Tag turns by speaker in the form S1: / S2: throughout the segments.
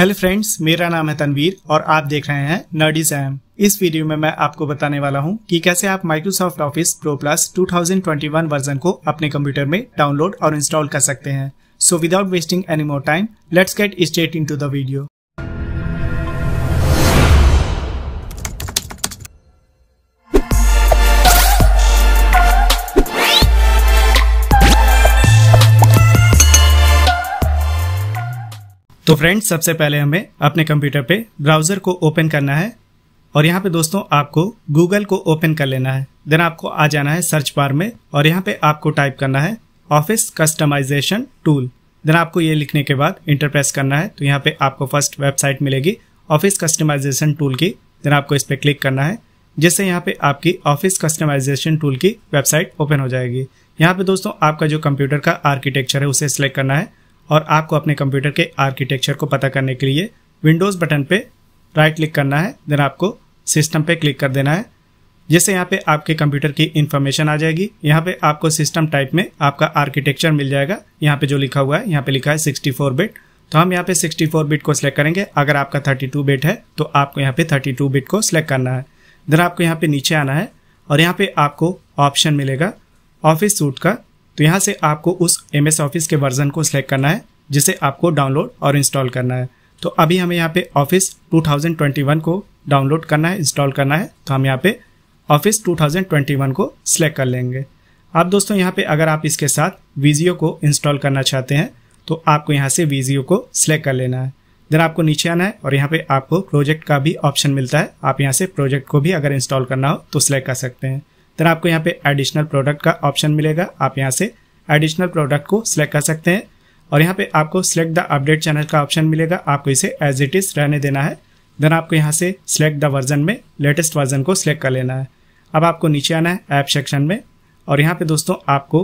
S1: hello friends मेरा नाम है तनवीर और आप देख रहे हैं नर्डी सैम इस वीडियो में मैं आपको बताने वाला हूं कि कैसे आप Microsoft Office Pro Plus 2021 version को अपने कंप्यूटर में डाउनलोड और इंस्टॉल कर सकते हैं so without wasting any more time let's get started into video तो फ्रेंड्स सबसे पहले हमें अपने कंप्यूटर पे ब्राउज़र को ओपन करना है और यहाँ पे दोस्तों आपको गूगल को ओपन कर लेना है देन आपको आ जाना है सर्च बार में और यहाँ पे आपको टाइप करना है ऑफिस कस्टमाइजेशन टूल देन आपको ये लिखने के बाद इंटरप्रेस करना है तो यहाँ पे आपको फर्स्ट वेबसाइट मिलेगी ऑफिस कस्टमाइजेशन टूल की देन आपको इस पर क्लिक करना है जिससे यहाँ पे आपकी ऑफिस कस्टमाइजेशन टूल की वेबसाइट ओपन हो जाएगी यहाँ पे दोस्तों आपका जो कंप्यूटर का आर्किटेक्चर है उसे सिलेक्ट करना है और आपको अपने कंप्यूटर के आर्किटेक्चर को पता करने के लिए विंडोज़ बटन पे राइट क्लिक करना है देन आपको सिस्टम पे क्लिक कर देना है जैसे यहाँ पे आपके कंप्यूटर की इन्फॉर्मेशन आ जाएगी यहाँ पे आपको सिस्टम टाइप में आपका आर्किटेक्चर मिल जाएगा यहाँ पे जो लिखा हुआ है यहाँ पे लिखा है 64 बिट तो हम यहाँ पे 64 बिट को सिलेक्ट करेंगे अगर आपका 32 बिट है तो आपको यहाँ पे 32 बिट को सिलेक्ट करना है देन आपको यहाँ पे नीचे आना है और यहाँ पे आपको ऑप्शन मिलेगा ऑफिस सूट का तो यहाँ से आपको उस एम एस ऑफिस के वर्जन को सिलेक्ट करना है जिसे आपको डाउनलोड और इंस्टॉल करना है तो अभी हमें यहाँ पे ऑफिस 2021 को डाउनलोड करना है इंस्टॉल करना है तो हम यहाँ पे ऑफिस 2021 को सिलेक्ट कर लेंगे आप दोस्तों यहाँ पे अगर आप इसके साथ वीजियो को इंस्टॉल करना चाहते हैं तो आपको यहाँ से वीजियो को सिलेक्ट कर लेना है देन आपको नीचे आना है और यहाँ पे आपको प्रोजेक्ट का भी ऑप्शन मिलता है आप यहाँ से प्रोजेक्ट को भी अगर इंस्टॉल करना हो तो सिलेक्ट कर सकते हैं देन आपको यहाँ पे एडिशनल प्रोडक्ट का ऑप्शन मिलेगा आप यहाँ से एडिशनल प्रोडक्ट को सिलेक्ट कर सकते हैं और यहाँ पे आपको सिलेक्ट द अपडेट चैनल का ऑप्शन मिलेगा आपको इसे एज इट इज़ रहने देना है देन आपको यहाँ से सिलेक्ट द वर्जन में लेटेस्ट वर्जन को सिलेक्ट कर लेना है अब आपको नीचे आना है ऐप सेक्शन में और यहाँ पे दोस्तों आपको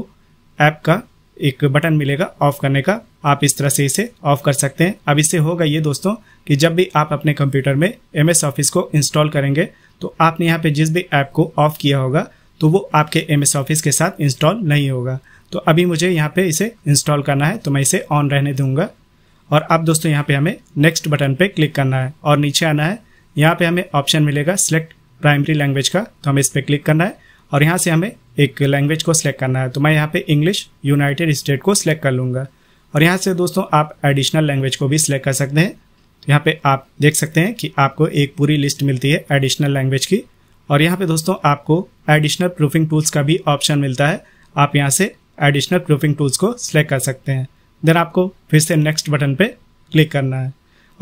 S1: ऐप का एक बटन मिलेगा ऑफ करने का आप इस तरह से इसे ऑफ कर सकते हैं अब इससे होगा ये दोस्तों कि जब भी आप अपने कंप्यूटर में एम एस ऑफिस को इंस्टॉल करेंगे तो आपने यहाँ पे जिस भी ऐप को ऑफ किया होगा तो वो आपके एम एस ऑफिस के साथ इंस्टॉल नहीं होगा तो अभी मुझे यहाँ पे इसे इंस्टॉल करना है तो मैं इसे ऑन रहने दूंगा और अब दोस्तों यहाँ पे हमें नेक्स्ट बटन पे क्लिक करना है और नीचे आना है यहाँ पे हमें ऑप्शन मिलेगा सिलेक्ट प्राइमरी लैंग्वेज का तो हमें इस पर क्लिक करना है और यहाँ से हमें एक लैंग्वेज को सिलेक्ट करना है तो मैं यहाँ पे इंग्लिश यूनाइटेड स्टेट को सिलेक्ट कर लूँगा और यहाँ से दोस्तों आप एडिशनल लैंग्वेज को भी सिलेक्ट कर सकते हैं तो यहाँ पर आप देख सकते हैं कि आपको एक पूरी लिस्ट मिलती है एडिशनल लैंग्वेज की और यहाँ पे दोस्तों आपको एडिशनल प्रूफिंग टूल्स का भी ऑप्शन मिलता है आप यहाँ से एडिशनल प्रूफिंग टूल्स को सिलेक्ट कर सकते हैं देन आपको फिर से नेक्स्ट बटन पे क्लिक करना है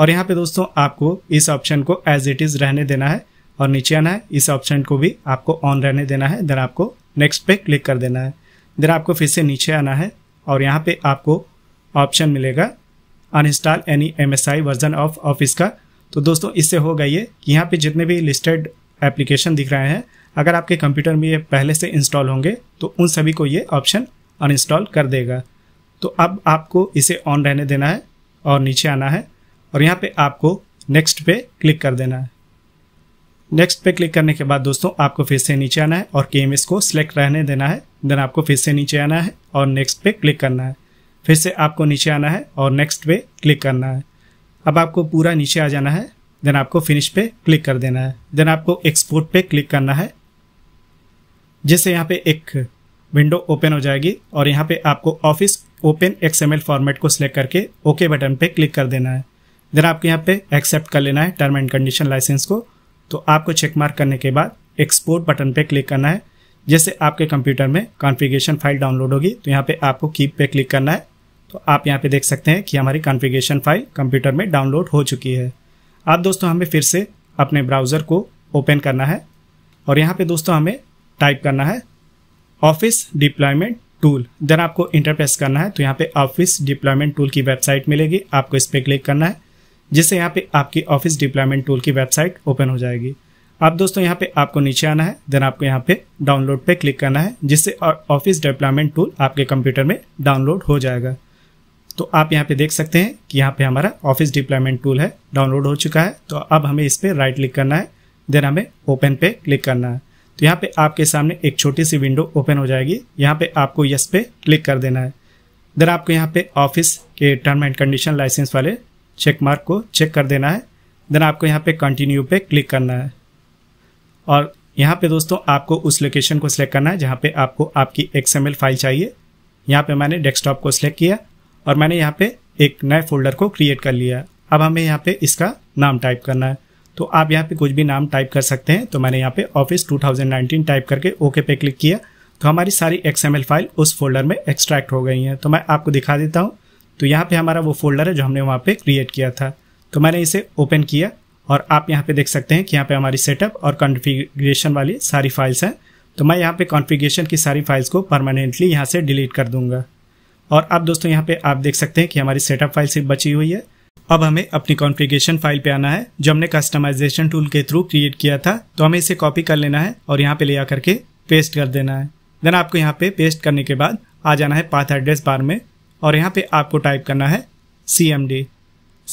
S1: और यहाँ पे दोस्तों आपको इस ऑप्शन को एज इट इज़ रहने देना है और नीचे आना है इस ऑप्शन को भी आपको ऑन रहने देना है देन आपको नेक्स्ट पे क्लिक कर देना है देन आपको फिर से नीचे आना है और यहाँ पे आपको ऑप्शन मिलेगा uninstall any M version of Office का तो दोस्तों इससे होगा ये कि यहाँ पे जितने भी लिस्टेड एप्लीकेशन दिख रहे हैं अगर आपके कंप्यूटर में ये पहले से इंस्टॉल होंगे तो उन सभी को ये ऑप्शन अनइंस्टॉल कर देगा तो अब आपको इसे ऑन रहने देना है और नीचे आना है और यहाँ पे आपको नेक्स्ट पे क्लिक कर देना है नेक्स्ट पे क्लिक करने के बाद दोस्तों आपको फिर से नीचे आना है और के को सिलेक्ट रहने देना है देन आपको फिर से नीचे आना है और नेक्स्ट पे क्लिक करना है फिर से आपको नीचे आना है और नेक्स्ट पे क्लिक करना है अब आपको पूरा नीचे आ जाना है देन आपको फिनिश पे क्लिक कर देना है देन आपको एक्सपोर्ट पे क्लिक करना है जिससे यहाँ पे एक विंडो ओपन हो जाएगी और यहाँ पे आपको ऑफिस ओपन एक्सएमएल फॉर्मेट को सिलेक्ट करके ओके बटन पे क्लिक कर देना है देन आपको यहाँ पे एक्सेप्ट कर लेना है टर्म एंड कंडीशन लाइसेंस को तो आपको चेक मार्क करने के बाद एक्सपोर्ट बटन पे क्लिक करना है जैसे आपके कंप्यूटर में कॉन्फ़िगरेशन फाइल डाउनलोड होगी तो यहाँ पे आपको कीप पे क्लिक करना है तो आप यहाँ पे देख सकते हैं कि हमारी कॉन्फ़िगरेशन फाइल कंप्यूटर में डाउनलोड हो चुकी है अब दोस्तों हमें फिर से अपने ब्राउज़र को ओपन करना है और यहाँ पे दोस्तों हमें टाइप करना है ऑफिस डिप्लॉयमेंट टूल जन आपको इंटरप्रेस करना है तो यहाँ पे ऑफिस डिप्लॉयमेंट टूल की वेबसाइट मिलेगी आपको इस पर क्लिक करना है जिससे यहाँ पे आपकी ऑफिस डिप्लॉयमेंट टूल की वेबसाइट ओपन हो जाएगी अब दोस्तों यहाँ पे आपको नीचे आना है देन आपको यहाँ पे डाउनलोड पे क्लिक करना है जिससे ऑफिस डिप्लॉयमेंट टूल आपके कंप्यूटर में डाउनलोड हो जाएगा तो आप यहाँ पे देख सकते हैं कि यहाँ पे हमारा ऑफिस डिप्लॉयमेंट टूल है डाउनलोड हो चुका है तो अब हमें इस पर राइट क्लिक करना है देन हमें ओपन पे क्लिक करना है तो यहाँ पे आपके सामने एक छोटी सी विंडो ओपन हो जाएगी यहाँ पे आपको यस पे क्लिक कर देना है देन आपको यहाँ पे ऑफिस के टर्म एंड कंडीशन लाइसेंस वाले चेक मार्क को चेक कर देना है देन आपको यहाँ पे कंटिन्यू पे क्लिक करना है और यहाँ पे दोस्तों आपको उस लोकेशन को सिलेक्ट करना है जहाँ पे आपको आपकी एक्स फाइल चाहिए यहाँ पे मैंने डेस्कटॉप को सिलेक्ट किया और मैंने यहाँ पे एक नए फोल्डर को क्रिएट कर लिया है अब हमें यहाँ पे इसका नाम टाइप करना है तो आप यहाँ पे कुछ भी नाम टाइप कर सकते हैं तो मैंने यहाँ पे ऑफिस 2019 टाइप करके ओके पे क्लिक किया तो हमारी सारी एक्सएमएल फाइल उस फोल्डर में एक्सट्रैक्ट हो गई हैं तो मैं आपको दिखा देता हूँ तो यहाँ पे हमारा वो फोल्डर है जो हमने वहाँ पे क्रिएट किया था तो मैंने इसे ओपन किया और आप यहाँ पे देख सकते हैं कि यहाँ पे हमारी सेटअप और कॉन्फ़िगरेशन वाली सारी फाइल्स हैं तो मैं यहाँ पे कॉन्फ़िगरेशन की सारी फाइल्स को परमानेंटली यहाँ से डिलीट कर दूंगा और अब दोस्तों यहाँ पे आप देख सकते हैं कि हमारी सेटअप फाइल सिर्फ बची हुई है अब हमें अपनी कॉन्फ़िगरेशन फाइल पे आना है जो हमने कस्टमाइजेशन टूल के थ्रू क्रिएट किया था तो हमें इसे कॉपी कर लेना है और यहाँ पे ले आकर के पेस्ट कर देना है देन आपको यहाँ पे पेस्ट करने के बाद आ जाना है पाथ एड्रेस बार में और यहाँ पे आपको टाइप करना है C M D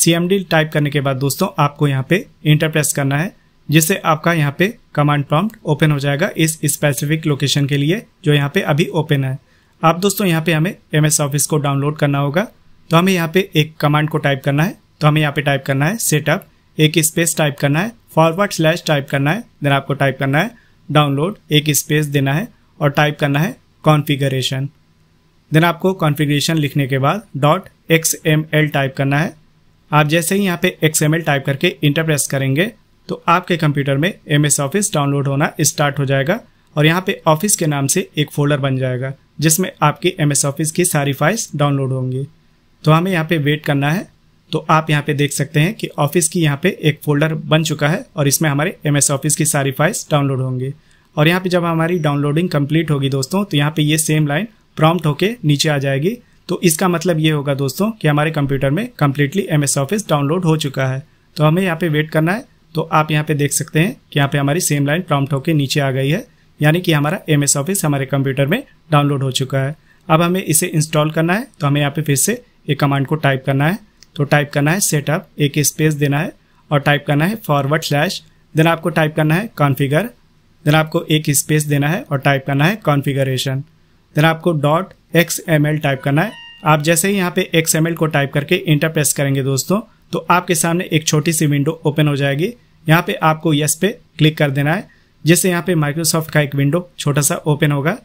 S1: C M D type करने के बाद दोस्तों आपको यहाँ पे इंटरप्रेस करना है जिससे आपका यहाँ पे कमांड प्रॉम्प्ट ओपन हो जाएगा इस स्पेसिफिक लोकेशन के लिए जो यहाँ पे अभी ओपन है आप दोस्तों यहाँ पे हमें एम एस ऑफिस को डाउनलोड करना होगा तो हमें यहाँ पे एक कमांड को टाइप करना है तो हमें यहाँ पे टाइप करना है सेटअप एक स्पेस टाइप करना है फॉरवर्ड स्लैश टाइप करना है देन आपको टाइप करना है डाउनलोड एक स्पेस देना है और टाइप करना है कॉन्फ़िगरेशन देन आपको कॉन्फ़िगरेशन लिखने के बाद dot X M L type करना है आप जैसे ही यहाँ पे एक्स एम एल टाइप करके इंटर प्रेस करेंगे तो आपके कंप्यूटर में एम एस ऑफिस डाउनलोड होना स्टार्ट हो जाएगा और यहाँ पे ऑफिस के नाम से एक फोल्डर बन जाएगा जिसमें आपके एम एस ऑफिस की सारी फाइल्स डाउनलोड होंगी तो हमें यहाँ पे वेट करना है तो आप यहाँ पे देख सकते हैं कि ऑफिस की यहाँ पे एक फोल्डर बन चुका है और इसमें हमारे एम एस ऑफिस की सारी फाइल्स डाउनलोड होंगी और यहाँ पे जब हमारी डाउनलोडिंग कंप्लीट होगी दोस्तों तो यहाँ पे ये सेम लाइन प्रॉम्प्ट होके नीचे आ जाएगी तो इसका मतलब ये होगा दोस्तों कि हमारे कंप्यूटर में completely M S Office download हो चुका है तो हमें यहाँ पे वेट करना है तो आप यहाँ पे देख सकते हैं कि यहाँ पे हमारी सेम लाइन प्रॉम्प्ट होके नीचे आ गई है यानी कि हमारा एम एस ऑफिस हमारे कंप्यूटर में डाउनलोड हो चुका है अब हमें इसे इंस्टॉल करना है तो हमें यहाँ पे फिर से एक कमांड को टाइप करना है तो टाइप करना है सेटअप एक स्पेस देना है और टाइप करना है फॉरवर्ड स्लैश देन आपको टाइप करना है कॉन्फ़िगर देन आपको एक स्पेस देना है और टाइप करना है कॉन्फ़िगरेशन देन आपको dot X M L type करना है आप जैसे ही यहाँ पे एक्स एम एल को टाइप करके इंटर प्रेस करेंगे दोस्तों तो आपके सामने एक छोटी सी विंडो ओपन हो जाएगी यहाँ पे आपको यस पे क्लिक कर देना है जिससे यहाँ पे माइक्रोसॉफ्ट का एक विंडो छोटा सा ओपन होगा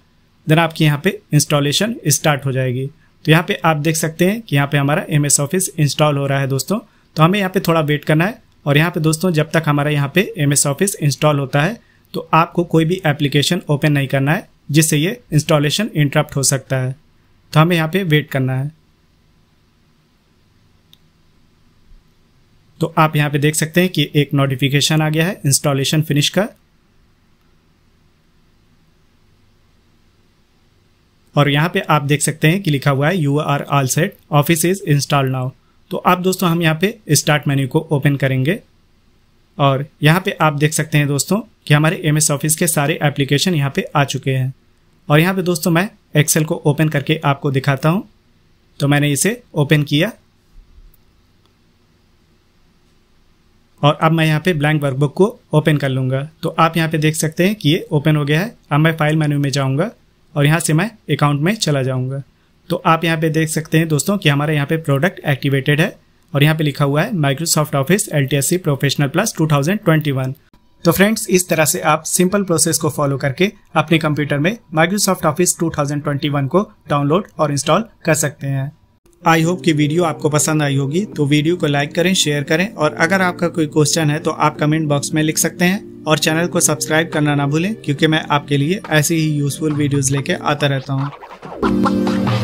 S1: देन आपकी यहाँ पे इंस्टॉलेशन स्टार्ट हो जाएगी तो यहाँ पे आप देख सकते हैं कि यहाँ पे हमारा एम एस ऑफिस इंस्टॉल हो रहा है दोस्तों तो हमें यहाँ पे थोड़ा वेट करना है और यहाँ पे दोस्तों जब तक हमारा यहाँ पे एम एस ऑफिस इंस्टॉल होता है तो आपको कोई भी एप्लीकेशन ओपन नहीं करना है जिससे ये इंस्टॉलेशन इंटरप्ट हो सकता है तो हमें यहाँ पे वेट करना है तो आप यहाँ पे देख सकते हैं कि एक नोटिफिकेशन आ गया है इंस्टॉलेशन फिनिश का और यहाँ पे आप देख सकते हैं कि लिखा हुआ है you are all set Office is install now तो आप दोस्तों हम यहाँ पे स्टार्ट मेन्यू को ओपन करेंगे और यहाँ पे आप देख सकते हैं दोस्तों कि हमारे एम एस ऑफिस के सारे एप्लीकेशन यहाँ पे आ चुके हैं और यहाँ पे दोस्तों मैं एक्सेल को ओपन करके आपको दिखाता हूँ तो मैंने इसे ओपन किया और अब मैं यहाँ पे ब्लैंक वर्कबुक को ओपन कर लूँगा तो आप यहाँ पे देख सकते हैं कि ये ओपन हो गया है अब मैं फाइल मेन्यू में जाऊँगा और यहाँ से मैं अकाउंट में चला जाऊँगा तो आप यहाँ पे देख सकते हैं दोस्तों कि हमारे यहाँ पे प्रोडक्ट एक्टिवेटेड है और यहाँ पे लिखा हुआ है Microsoft Office L professional plus one तो फ्रेंड्स इस तरह से आप सिंपल प्रोसेस को फॉलो करके अपने कंप्यूटर में माइक्रोसॉफ्ट ऑफिस 2021 को डाउनलोड और इंस्टॉल कर सकते हैं आई होप कि वीडियो आपको पसंद आई होगी तो वीडियो को लाइक करें शेयर करें और अगर आपका कोई क्वेश्चन है तो आप कमेंट बॉक्स में लिख सकते हैं और चैनल को सब्सक्राइब करना ना भूलें क्योंकि मैं आपके लिए ऐसी ही यूजफुल वीडियोस लेके आता रहता हूँ